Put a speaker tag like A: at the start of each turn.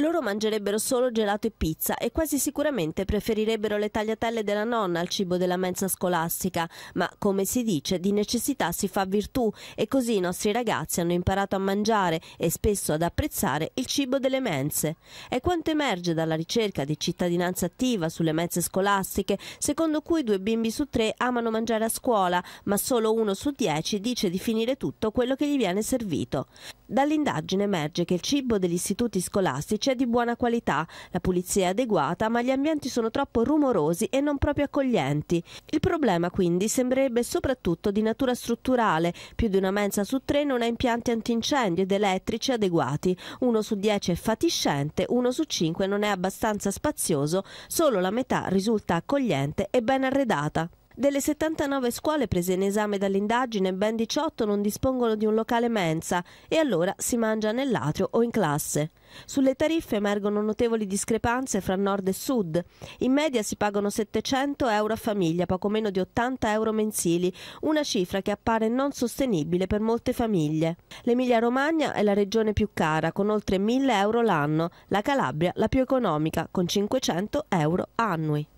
A: Loro mangerebbero solo gelato e pizza e quasi sicuramente preferirebbero le tagliatelle della nonna al cibo della mensa scolastica, ma come si dice, di necessità si fa virtù e così i nostri ragazzi hanno imparato a mangiare e spesso ad apprezzare il cibo delle mense. È quanto emerge dalla ricerca di cittadinanza attiva sulle mense scolastiche, secondo cui due bimbi su tre amano mangiare a scuola, ma solo uno su dieci dice di finire tutto quello che gli viene servito. Dall'indagine emerge che il cibo degli istituti scolastici c'è di buona qualità, la pulizia è adeguata, ma gli ambienti sono troppo rumorosi e non proprio accoglienti. Il problema quindi sembrerebbe soprattutto di natura strutturale, più di una mensa su tre non ha impianti antincendio ed elettrici adeguati, uno su dieci è fatiscente, uno su cinque non è abbastanza spazioso, solo la metà risulta accogliente e ben arredata. Delle 79 scuole prese in esame dall'indagine, ben 18 non dispongono di un locale mensa e allora si mangia nell'atrio o in classe. Sulle tariffe emergono notevoli discrepanze fra nord e sud. In media si pagano 700 euro a famiglia, poco meno di 80 euro mensili, una cifra che appare non sostenibile per molte famiglie. L'Emilia-Romagna è la regione più cara, con oltre 1000 euro l'anno, la Calabria la più economica, con 500 euro annui.